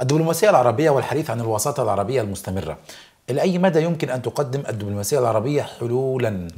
الدبلوماسية العربية والحديث عن الوساطة العربية المستمرة الى اي مدى يمكن أن تقدم الدبلوماسية العربية حلولا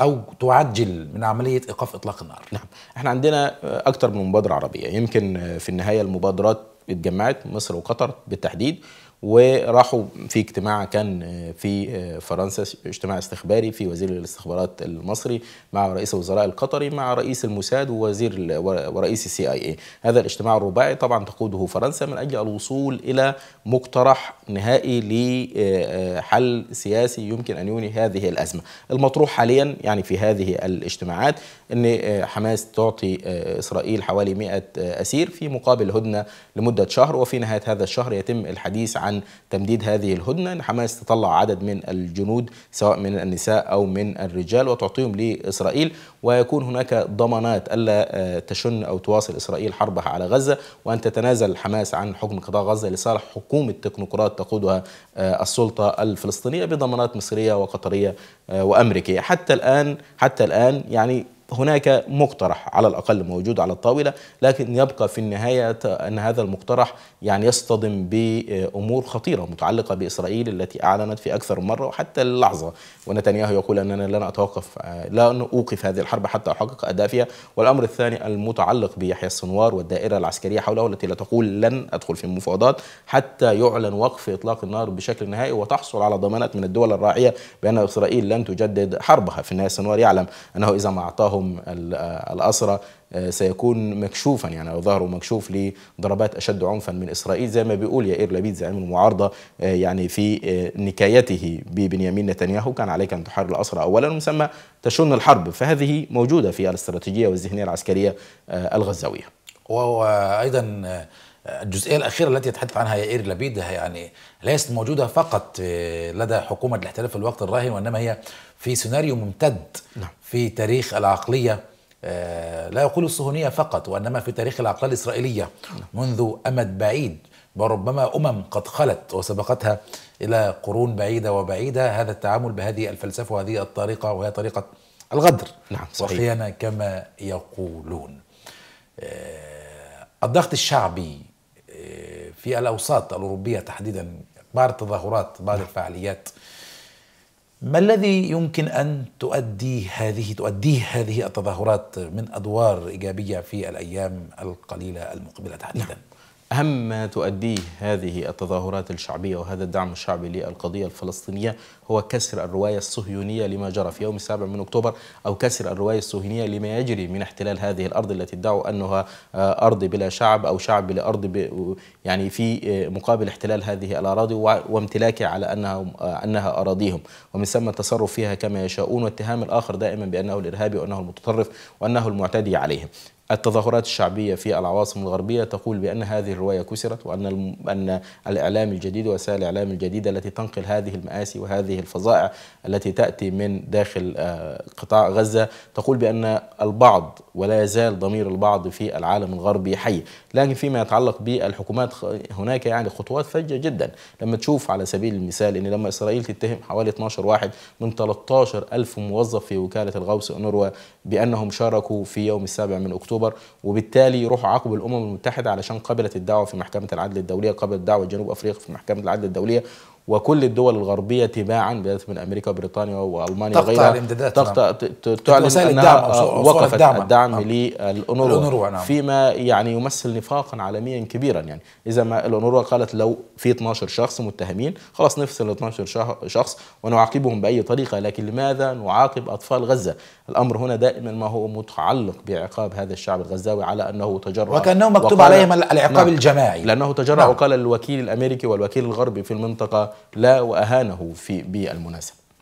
أو تعجل من عملية إيقاف إطلاق النار نعم احنا عندنا اكثر من مبادرة عربية يمكن في النهاية المبادرات اتجمعت مصر وقطر بالتحديد وراحوا في اجتماع كان في فرنسا اجتماع استخباري في وزير الاستخبارات المصري مع رئيس الوزراء القطري مع رئيس الموساد ووزير ورئيس السي اي اي هذا الاجتماع الرباعي طبعا تقوده فرنسا من اجل الوصول الى مقترح نهائي لحل آه، سياسي يمكن ان ينهي هذه الازمه المطروح حاليا يعني في هذه الاجتماعات ان آه، حماس تعطي آه، اسرائيل حوالي 100 اسير في مقابل هدنه لمده شهر وفي نهايه هذا الشهر يتم الحديث عن عن تمديد هذه الهدنة أن حماس تطلع عدد من الجنود سواء من النساء أو من الرجال وتعطيهم لإسرائيل ويكون هناك ضمانات ألا آه، تشن أو تواصل إسرائيل حربها على غزة وأن تتنازل حماس عن حكم قطاع غزة لصالح حكومة تكنوقراط تقودها آه، السلطة الفلسطينية بضمانات مصرية وقطرية آه، وأمريكية حتى الآن حتى الآن يعني هناك مقترح على الأقل موجود على الطاولة لكن يبقى في النهاية أن هذا المقترح يعني يصطدم بأمور خطيرة متعلقة بإسرائيل التي أعلنت في أكثر مرة وحتى اللحظة ونتنياهو يقول أننا لن أتوقف لن أوقف هذه الحرب حتى أحقق أهدافها والأمر الثاني المتعلق بيحيى السنوار والدائرة العسكرية حوله التي لا تقول لن أدخل في مفاوضات حتى يعلن وقف إطلاق النار بشكل نهائي وتحصل على ضمانات من الدول الراعية بأن إسرائيل لن تجدد حربها في النهاية السنوار يعلم أنه إذا ما أعطاه ظهرهم آه، الأسرى آه، سيكون مكشوفا يعني او ظهره مكشوف لضربات اشد عنفا من اسرائيل زي ما بيقول يائير لبيد زعيم المعارضه آه، يعني في نكايته ببنيامين نتنياهو كان عليك ان تحرر الاسرى اولا ومسمى تشن الحرب فهذه موجوده في الاستراتيجيه والذهنيه العسكريه الغزاويه. وايضا الجزئيه الاخيره التي يتحدث عنها يائير لبيد يعني ليست موجوده فقط آه، لدى حكومه الاحتلال في الوقت الراهن وانما هي في سيناريو ممتد نعم. في تاريخ العقليه آه، لا أقول الصهيونية فقط وإنما في تاريخ العقلية الإسرائيلية منذ أمد بعيد وربما أمم قد خلت وسبقتها إلى قرون بعيدة وبعيدة هذا التعامل بهذه الفلسفة وهذه الطريقة وهي طريقة الغدر نعم صحيح. وخيانه كما يقولون آه، الضغط الشعبي في الأوساط الأوروبية تحديدا بعض التظاهرات بعض نعم. الفعاليات ما الذي يمكن أن تؤدي هذه تؤديه هذه التظاهرات من أدوار إيجابية في الأيام القليلة المقبلة تحديدا نعم. أهم ما تؤديه هذه التظاهرات الشعبية وهذا الدعم الشعبي للقضية الفلسطينية هو كسر الرواية الصهيونية لما جرى في يوم السابع من أكتوبر أو كسر الرواية الصهيونية لما يجري من احتلال هذه الأرض التي ادعوا أنها آه، أرض بلا شعب أو شعب بلا أرض ب... يعني في آه، مقابل احتلال هذه الأراضي وامتلاكها على أنها آه، أنها أراضيهم ومن ثم التصرف فيها كما يشاءون واتهام الآخر دائما بأنه الإرهابي وأنه المتطرف وأنه المعتدي عليهم التظاهرات الشعبية في العواصم الغربية تقول بأن هذه الرواية كسرت وأن أن الإعلام الجديد وسائل الإعلام الجديدة التي تنقل هذه المآسي وهذه الفظائع التي تأتي من داخل آه، قطاع غزة تقول بأن البعض ولا يزال ضمير البعض في العالم الغربي حي لكن فيما يتعلق بالحكومات هناك يعني خطوات فجة جدا لما تشوف على سبيل المثال أن لما إسرائيل تتهم حوالي 12 واحد من 13 ألف موظف في وكالة الغوث أنوروا بأنهم شاركوا في يوم السابع من أكتوبر اكتوبر وبالتالي يروحوا عاقبوا الامم المتحده علشان قبلت الدعوه في محكمه العدل الدوليه قبلت دعوه جنوب افريقيا في محكمه العدل الدوليه وكل الدول الغربية تباعا بذات من أمريكا وبريطانيا وألمانيا وغيرها تقطع الامدادات نعم. تعلن أنها وقفت الدعم, الدعم نعم. للأونروا نعم. فيما يعني يمثل نفاقا عالميا كبيرا يعني إذا ما الأونروا قالت لو في 12 شخص متهمين خلاص نفصل 12 شخص ونعاقبهم بأي طريقة لكن لماذا نعاقب أطفال غزة الأمر هنا دائما ما هو متعلق بعقاب هذا الشعب الغزاوي على أنه تجرأ وكأنه مكتوب عليهم العقاب نعم الجماعي لأنه تجرأ نعم. وقال الوكيل الأمريكي والوكيل الغربي في المنطقة لا وأهانه في بالمناسبة